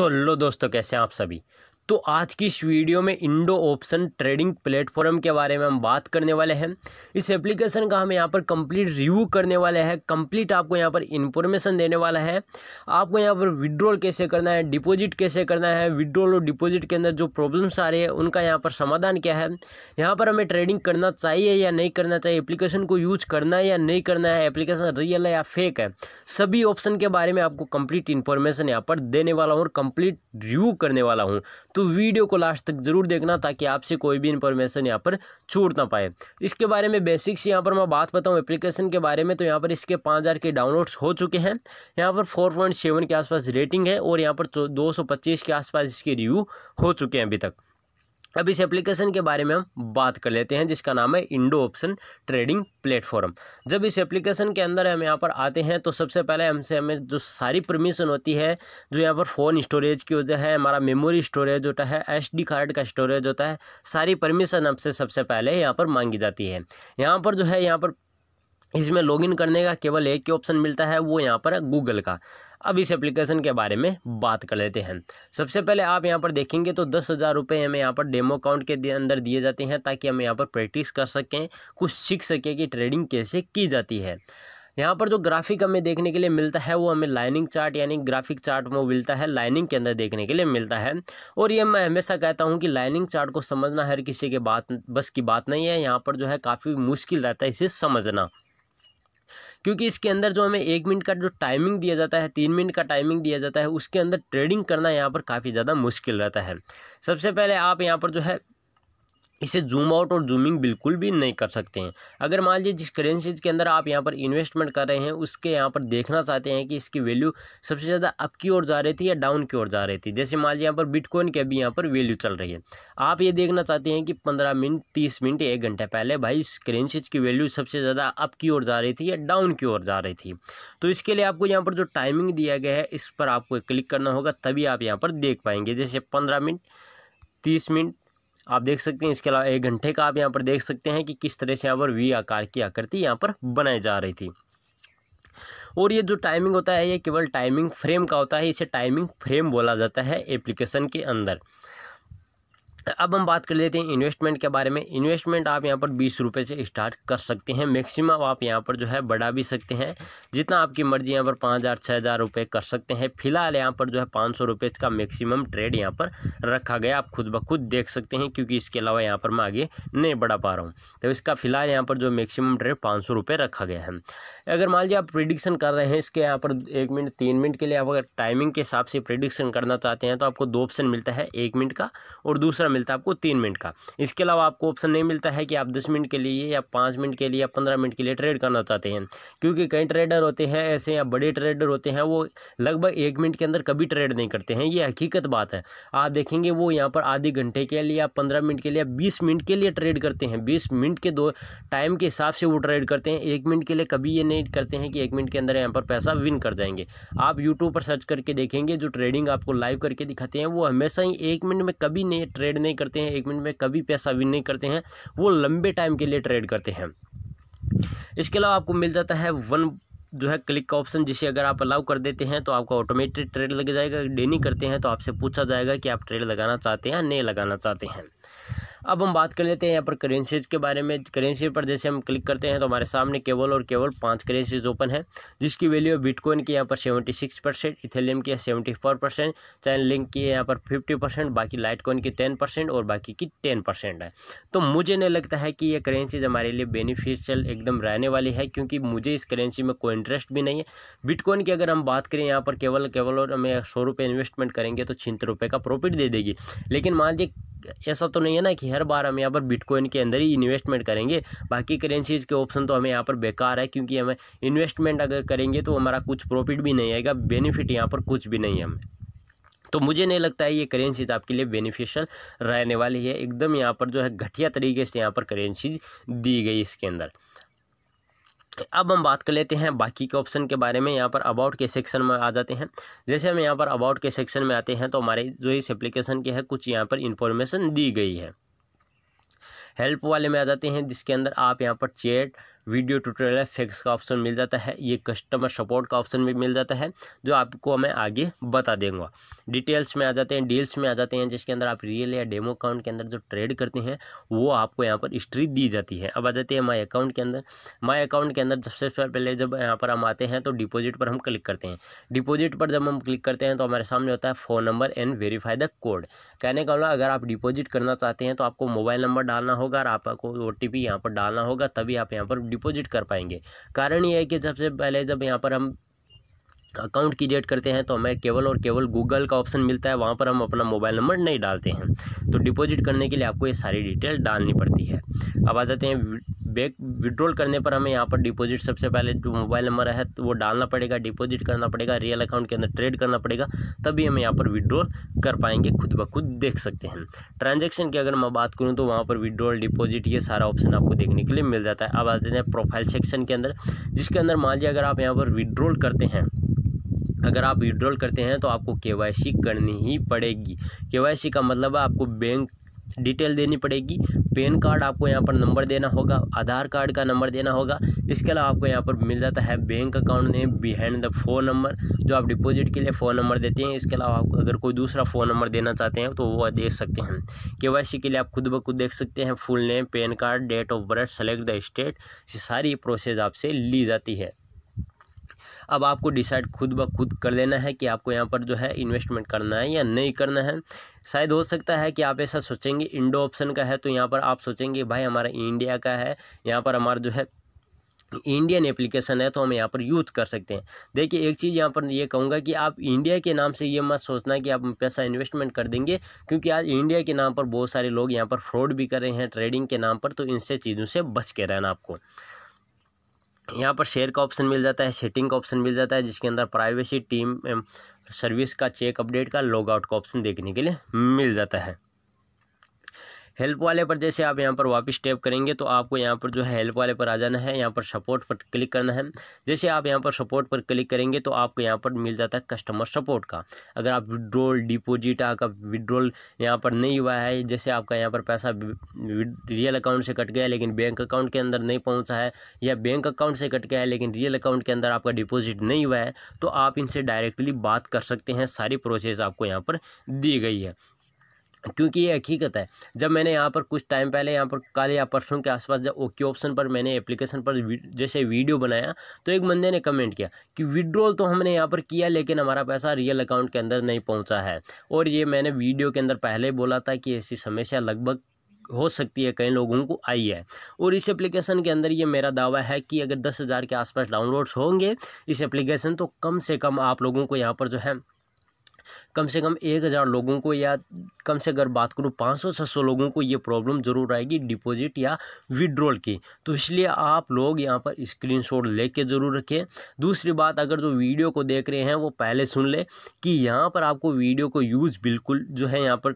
तो लो दोस्तों कैसे हैं आप सभी तो आज की इस वीडियो में इंडो ऑप्शन ट्रेडिंग प्लेटफॉर्म के बारे में हम बात करने वाले हैं इस एप्लीकेशन का हम यहाँ पर कंप्लीट रिव्यू करने वाले हैं कंप्लीट आपको यहाँ पर इन्फॉर्मेशन देने वाला है आपको यहाँ पर विड्रॉल कैसे करना है डिपॉजिट कैसे करना है विड्रॉल और डिपॉजिट के अंदर जो प्रॉब्लम्स आ रही है उनका यहाँ पर समाधान क्या है यहाँ पर हमें ट्रेडिंग करना चाहिए या नहीं करना चाहिए एप्लीकेशन को यूज करना है या नहीं करना है एप्लीकेशन रियल है या फेक है सभी ऑप्शन के बारे में आपको कंप्लीट इन्फॉर्मेशन यहाँ पर देने वाला हूँ और कंप्लीट रिव्यू करने वाला हूँ तो तो वीडियो को लास्ट तक ज़रूर देखना ताकि आपसे कोई भी इंफॉर्मेशन यहाँ पर छूट ना पाए इसके बारे में बेसिक्स यहाँ पर मैं बात बताऊँ एप्लीकेशन के बारे में तो यहाँ पर इसके पाँच हज़ार के डाउनलोड्स हो चुके हैं यहाँ पर फोर पॉइंट सेवन के आसपास रेटिंग है और यहाँ पर दो सौ पच्चीस के आसपास इसके रिव्यू हो चुके हैं अभी तक अब इस एप्लीकेशन के बारे में हम बात कर लेते हैं जिसका नाम है इंडो ऑप्शन ट्रेडिंग प्लेटफॉर्म जब इस एप्लीकेशन के अंदर हम यहाँ पर आते हैं तो सबसे पहले हमसे हमें जो सारी परमिशन होती है जो यहाँ पर फ़ोन स्टोरेज की वजह है हमारा मेमोरी स्टोरेज होता है एस कार्ड का स्टोरेज होता है सारी परमिशन हमसे सबसे पहले यहाँ पर मांगी जाती है यहाँ पर जो है यहाँ पर इसमें लॉगिन करने का केवल एक ही ऑप्शन मिलता है वो यहाँ पर गूगल का अब इस एप्लीकेशन के बारे में बात कर लेते हैं सबसे पहले आप यहाँ पर देखेंगे तो दस हज़ार रुपये हमें यहाँ पर डेमो अकाउंट के अंदर दिए जाते हैं ताकि हम यहाँ पर प्रैक्टिस कर सकें कुछ सीख सकें कि ट्रेडिंग कैसे की जाती है यहाँ पर जो ग्राफिक हमें देखने के लिए मिलता है वो हमें लाइनिंग चार्ट यानी ग्राफिक चार्ट में मिलता है लाइनिंग के अंदर देखने के लिए मिलता है और ये मैं हमेशा कहता हूँ कि लाइनिंग चार्ट को समझना हर किसी के बात बस की बात नहीं है यहाँ पर जो है काफ़ी मुश्किल रहता है इसे समझना क्योंकि इसके अंदर जो हमें एक मिनट का जो टाइमिंग दिया जाता है तीन मिनट का टाइमिंग दिया जाता है उसके अंदर ट्रेडिंग करना यहाँ पर काफ़ी ज़्यादा मुश्किल रहता है सबसे पहले आप यहाँ पर जो है इसे जूम आउट और जूमिंग बिल्कुल भी नहीं कर सकते हैं अगर मान लीजिए जिस करेंसीज के अंदर आप यहाँ पर इन्वेस्टमेंट कर रहे हैं उसके यहाँ पर देखना चाहते हैं कि इसकी वैल्यू सबसे ज़्यादा अप की ओर जा रही थी या डाउन की ओर जा रही थी जैसे मान लीजिए यहाँ पर बिटकॉइन के अभी यहाँ पर वैल्यू चल रही है आप ये देखना चाहते हैं कि पंद्रह मिनट तीस मिनट एक घंटे पहले भाई इस करेंसीज की वैल्यू सबसे ज़्यादा अप की ओर जा रही थी या डाउन की ओर जा रही थी तो इसके लिए आपको यहाँ पर जो टाइमिंग दिया गया है इस पर आपको क्लिक करना होगा तभी आप यहाँ पर देख पाएंगे जैसे पंद्रह मिनट तीस मिनट आप देख सकते हैं इसके अलावा एक घंटे का आप यहाँ पर देख सकते हैं कि किस तरह से यहाँ पर वी आकार की आकृति यहाँ पर बनाई जा रही थी और ये जो टाइमिंग होता है ये केवल टाइमिंग फ्रेम का होता है इसे टाइमिंग फ्रेम बोला जाता है एप्लीकेशन के अंदर अब हम बात कर लेते हैं इन्वेस्टमेंट के बारे में इन्वेस्टमेंट आप यहाँ पर बीस रुपये से स्टार्ट कर सकते हैं मैक्सिमम आप यहाँ पर जो है बढ़ा भी सकते हैं जितना आपकी मर्जी यहाँ पर पाँच हज़ार छः हज़ार रुपये कर सकते हैं फिलहाल यहाँ पर जो है पाँच सौ रुपये का मैक्सिमम ट्रेड यहाँ पर रखा गया आप खुद ब खुद देख सकते हैं क्योंकि इसके अलावा यहाँ पर मैं आगे नहीं बढ़ा पा रहा हूँ तो इसका फिलहाल यहाँ पर जो मैक्सिमम ट्रेड पाँच सौ रुपये रखा गया है अगर मान लीजिए आप प्रिडिक्शन कर रहे हैं इसके यहाँ पर एक मिनट तीन मिनट के लिए आप अगर टाइमिंग के हिसाब से प्रिडिक्शन करना चाहते हैं तो आपको दो ऑप्शन मिलता है एक मिनट का और दूसरा मिलता है आपको तीन मिनट का इसके अलावा आपको ऑप्शन नहीं मिलता है कि आप दस मिनट के लिए या पाँच मिनट के लिए या पंद्रह मिनट के लिए ट्रेड करना चाहते हैं क्योंकि कई ट्रेडर होते हैं ऐसे या बड़े ट्रेडर होते हैं वो लगभग एक मिनट के अंदर कभी ट्रेड नहीं करते हैं ये हकीकत बात है आप देखेंगे वो यहाँ पर आधे घंटे के लिए या पंद्रह मिनट के लिए बीस मिनट के लिए ट्रेड करते हैं बीस मिनट के दो टाइम के हिसाब से वो ट्रेड करते हैं एक मिनट के लिए कभी ये नहीं करते हैं कि एक मिनट के अंदर यहाँ पर पैसा विन कर जाएंगे आप यूट्यूब पर सर्च करके देखेंगे जो ट्रेडिंग आपको लाइव करके दिखाते हैं वो हमेशा ही एक मिनट में कभी नहीं ट्रेड नहीं करते हैं एक मिनट में कभी पैसा विन नहीं करते हैं वो लंबे टाइम के लिए ट्रेड करते हैं इसके अलावा आपको मिल जाता है वन जो है क्लिक का ऑप्शन जिसे अगर आप अलाउ कर देते हैं तो आपका ऑटोमेटिक ट्रेड लग जाएगा डेनी करते हैं तो आपसे पूछा जाएगा कि आप ट्रेड लगाना चाहते हैं या नहीं लगाना चाहते हैं अब हम बात कर लेते हैं यहाँ पर करेंसीज़ के बारे में करेंसी पर जैसे हम क्लिक करते हैं तो हमारे सामने केवल और केवल पाँच करेंसीज ओपन है जिसकी वैल्यू है बिटकॉइन की यहाँ पर सेवेंटी सिक्स परसेंट इथेलियम की seventy four percent chain link की यहाँ पर फिफ्टी परसेंट बाकी लाइट कॉइन की टेन परसेंट और बाकी की टेन परसेंट है तो मुझे नहीं लगता है कि ये करेंसीज हमारे लिए बेनिफिशियल एकदम रहने वाली है क्योंकि मुझे इस करेंसी में कोई इंटरेस्ट भी नहीं है बिटकॉइन की अगर हम बात करें यहाँ पर केवल केवल और हमें सौ रुपये इन्वेस्टमेंट करेंगे तो छिहत्तर रुपये का प्रॉफिट दे देगी लेकिन मान लीजिए ऐसा तो नहीं है ना कि हर बार हम यहाँ पर बिटकॉइन के अंदर ही इन्वेस्टमेंट करेंगे बाकी करेंसीज के ऑप्शन तो हमें यहाँ पर बेकार है क्योंकि हमें इन्वेस्टमेंट अगर करेंगे तो हमारा कुछ प्रॉफिट भी नहीं आएगा बेनिफिट यहाँ पर कुछ भी नहीं है हमें तो मुझे नहीं लगता है ये करेंसीज आपके लिए बेनिफिशियल रहने वाली है एकदम यहाँ पर जो है घटिया तरीके से यहाँ पर करेंसी दी गई इसके अंदर अब हम बात कर लेते हैं बाकी के ऑप्शन के बारे में यहाँ पर अबाउट के सेक्शन में आ जाते हैं जैसे हम यहाँ पर अबाउट के सेक्शन में आते हैं तो हमारे जो इस एप्लीकेशन के है कुछ यहाँ पर इंफॉर्मेशन दी गई है हेल्प वाले में आ जाते हैं जिसके अंदर आप यहाँ पर चैट वीडियो ट्यूटोरियल है फेक्स का ऑप्शन मिल जाता है ये कस्टमर सपोर्ट का ऑप्शन भी मिल जाता है जो आपको मैं आगे बता दूंगा डिटेल्स में आ जाते हैं डील्स में आ जाते हैं जिसके अंदर आप रियल या डेमो अकाउंट के अंदर जो ट्रेड करते हैं वो आपको यहाँ पर हिस्ट्री दी जाती है अब आ जाती है माई अकाउंट के अंदर माई अकाउंट के अंदर सबसे पहले जब यहाँ पर हम आते हैं तो डिपोजिट पर हम क्लिक करते हैं डिपोजिट पर जब हम क्लिक करते हैं तो हमारे सामने होता है phone number and verify the code कहने का मतलब अगर आप डिपोजिट करना चाहते हैं तो आपको मोबाइल नंबर डालना होगा और आपको ओ टी यहाँ पर डालना होगा तभी आप यहाँ पर डिपॉजिट कर पाएंगे कारण ये है कि सबसे पहले जब यहाँ पर हम अकाउंट क्रिएट करते हैं तो हमें केवल और केवल गूगल का ऑप्शन मिलता है वहाँ पर हम अपना मोबाइल नंबर नहीं डालते हैं तो डिपॉजिट करने के लिए आपको ये सारी डिटेल डालनी पड़ती है अब आ जाते हैं बैक विड्रॉल करने पर हमें यहाँ पर डिपॉजिट सबसे पहले जो मोबाइल नंबर है तो वो डालना पड़ेगा डिपॉजिट करना पड़ेगा रियल अकाउंट के अंदर ट्रेड करना पड़ेगा तभी हम यहाँ पर विड्रॉल कर पाएंगे खुद ब खुद देख सकते हैं ट्रांजेक्शन की अगर मैं बात करूँ तो वहाँ पर विड्रॉल डिपॉजिट ये सारा ऑप्शन आपको देखने के लिए मिल जाता है अब आते हैं प्रोफाइल सेक्शन के अंदर जिसके अंदर मान लीजिए अगर आप यहाँ पर विड्रॉल करते हैं अगर आप विड्रॉल करते हैं तो आपको के करनी ही पड़ेगी के का मतलब है आपको बैंक डिटेल देनी पड़ेगी पेन कार्ड आपको यहाँ पर नंबर देना होगा आधार कार्ड का नंबर देना होगा इसके अलावा आपको यहाँ पर मिल जाता है bank account name behind the phone number जो आप डिपॉजिट के लिए फ़ोन नंबर देते हैं इसके अलावा आपको अगर कोई दूसरा फ़ोन नंबर देना चाहते हैं तो वो दे सकते हैं के के लिए आप खुद ब खुद देख सकते हैं full name PAN card date of birth select the state सारी प्रोसेस आपसे ली जाती है अब आपको डिसाइड खुद ब खुद कर लेना है कि आपको यहाँ पर जो है इन्वेस्टमेंट करना है या नहीं करना है शायद हो सकता है कि आप ऐसा सोचेंगे इंडो ऑप्शन का है तो यहाँ पर आप सोचेंगे भाई हमारा इंडिया का है यहाँ पर हमारा जो है इंडियन एप्लीकेशन है तो हम यहाँ पर यूज़ कर सकते हैं देखिए एक चीज़ यहाँ पर ये यह कहूँगा कि आप इंडिया के नाम से ये मत सोचना कि आप पैसा इन्वेस्टमेंट कर देंगे क्योंकि आज इंडिया के नाम पर बहुत सारे लोग यहाँ पर फ्रॉड भी कर रहे हैं ट्रेडिंग के नाम पर तो इनसे चीज़ों से बच के रहना आपको यहाँ पर शेयर का ऑप्शन मिल जाता है सेटिंग का ऑप्शन मिल जाता है जिसके अंदर प्राइवेसी टीम सर्विस का चेक अपडेट का लॉग आउट का ऑप्शन देखने के लिए मिल जाता है हेल्प वाले पर जैसे आप यहाँ पर वापस टैप करेंगे तो आपको यहाँ पर जो है हेल्प वाले पर आ जाना है यहाँ पर सपोर्ट पर क्लिक करना है जैसे आप यहाँ पर सपोर्ट पर क्लिक करेंगे तो आपको यहाँ पर मिल जाता है कस्टमर सपोर्ट का अगर आप विड्रोल डिपोजिट आपका विड्रोल यहाँ पर नहीं हुआ है जैसे आपका यहाँ पर पैसा रियल अकाउंट से कट गया लेकिन बैंक अकाउंट के अंदर नहीं पहुँचा है या बैंक अकाउंट से कट गया है लेकिन रियल अकाउंट के अंदर आपका डिपोजिट नहीं हुआ है तो आप इनसे डायरेक्टली बात कर सकते हैं सारी प्रोसेस आपको यहाँ पर दी गई है क्योंकि ये हकीकत है जब मैंने यहाँ पर कुछ टाइम पहले यहाँ पर कल या परसों के आसपास जब ओके ऑप्शन पर मैंने एप्लीकेशन पर जैसे वीडियो बनाया तो एक बंदे ने कमेंट किया कि विड्रॉल तो हमने यहाँ पर किया लेकिन हमारा पैसा रियल अकाउंट के अंदर नहीं पहुँचा है और ये मैंने वीडियो के अंदर पहले बोला था कि ऐसी समस्या लगभग हो सकती है कई लोगों को आई है और इस एप्लीकेशन के अंदर ये मेरा दावा है कि अगर दस हज़ार के आसपास डाउनलोड्स होंगे इस एप्लीकेशन तो कम से कम आप लोगों को यहाँ पर जो है कम से कम एक हज़ार लोगों को या कम से अगर बात करूँ पाँच सौ छः सौ लोगों को ये प्रॉब्लम ज़रूर आएगी डिपॉजिट या विड्रॉल की तो इसलिए आप लोग यहाँ पर स्क्रीन शॉट ले कर ज़रूर रखें दूसरी बात अगर जो वीडियो को देख रहे हैं वो पहले सुन ले कि यहाँ पर आपको वीडियो को यूज़ बिल्कुल जो है यहाँ पर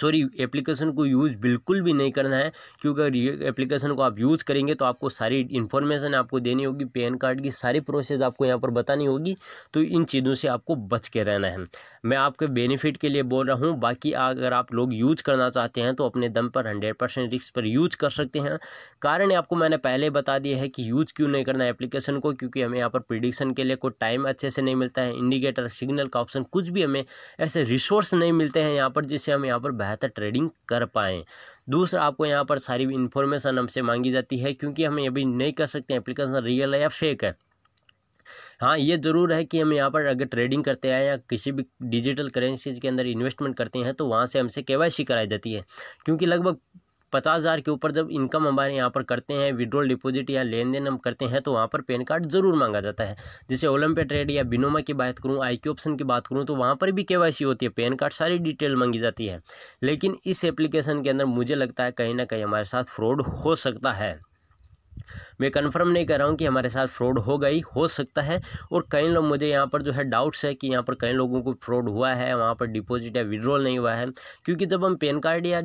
सॉरी एप्लीकेशन को यूज़ बिल्कुल भी नहीं करना है क्योंकि अगर एप्लीकेशन को आप यूज़ करेंगे तो आपको सारी इन्फॉर्मेशन आपको देनी होगी पैन कार्ड की सारी प्रोसेस आपको यहाँ पर बतानी होगी तो इन चीज़ों से आपको बच के रहना है मैं आपके बेनिफिट के लिए बोल रहा हूँ बाकी अगर आप लोग यूज करना चाहते हैं तो अपने दम पर हंड्रेड परसेंट पर यूज कर सकते हैं कारण आपको मैंने पहले बता दिया है कि यूज क्यों नहीं करना है एप्लीकेशन को क्योंकि हमें यहाँ पर प्रिडिक्शन के लिए कोई टाइम अच्छे से नहीं मिलता है इंडिकेटर सिग्नल का ऑप्शन कुछ भी हमें ऐसे रिसोर्स नहीं मिलते हैं यहाँ पर जिससे हम यहाँ पर बेहतर ट्रेडिंग कर पाएँ दूसरा आपको यहाँ पर सारी इन्फॉर्मेशन हमसे मांगी जाती है क्योंकि हम ये भी नहीं कर सकते एप्लीकेशन रियल है या फेक है हाँ ये ज़रूर है कि हम यहाँ पर अगर ट्रेडिंग करते हैं या किसी भी डिजिटल करेंसीज के अंदर इन्वेस्टमेंट करते हैं तो वहाँ से हमसे केवाईसी कराई जाती है क्योंकि लगभग पचास हज़ार के ऊपर जब इनकम हमारे यहाँ पर करते हैं विड्रोल डिपॉजिट या लेन देन हम करते हैं तो वहाँ पर पैन कार्ड जरूर मांगा जाता है जैसे ओलम्पिया ट्रेड या बिनोमा की बात करूँ आई ऑप्शन की बात करूँ तो वहाँ पर भी के होती है पैन कार्ड सारी डिटेल मांगी जाती है लेकिन इस एप्लीकेशन के अंदर मुझे लगता है कहीं ना कहीं हमारे साथ फ्रॉड हो सकता है मैं कंफर्म नहीं कर रहा हूँ कि हमारे साथ फ्रॉड हो गई हो सकता है और कई लोग मुझे यहाँ पर जो है डाउट्स है कि यहाँ पर कई लोगों को फ्रॉड हुआ है वहाँ पर डिपॉजिट या विड्रॉल नहीं हुआ है क्योंकि जब हम पैन कार्ड या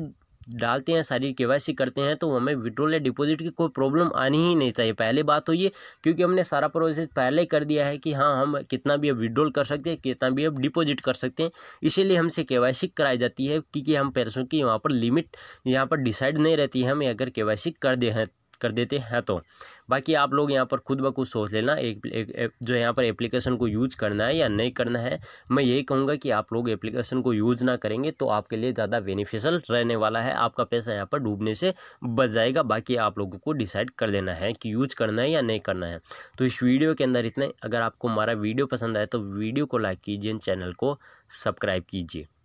डालते हैं सारी के करते हैं तो हमें विड्रोल या डिपॉजिट की कोई प्रॉब्लम आनी ही नहीं चाहिए पहले बात हो तो ये क्योंकि हमने सारा प्रोसेस पहले ही कर दिया है कि हाँ हम कितना भी अब विड्रोल कर सकते हैं कितना भी अब डिपॉजिट कर सकते हैं इसीलिए हमसे के कराई जाती है क्योंकि हम पैसों की वहाँ पर लिमिट यहाँ पर डिसाइड नहीं रहती है हम अगर के कर दे हैं कर देते हैं तो बाकी आप लोग यहाँ पर खुद ब खुद सोच लेना एक, एक, एक जो यहाँ पर एप्लीकेशन को यूज़ करना है या नहीं करना है मैं यही कहूँगा कि आप लोग एप्लीकेशन को यूज़ ना करेंगे तो आपके लिए ज़्यादा बेनिफिशियल रहने वाला है आपका पैसा यहाँ पर डूबने से बच जाएगा बाकी आप लोगों को डिसाइड कर लेना है कि यूज़ करना है या नहीं करना है तो इस वीडियो के अंदर इतने अगर आपको हमारा वीडियो पसंद आए तो वीडियो को लाइक कीजिए चैनल को सब्सक्राइब कीजिए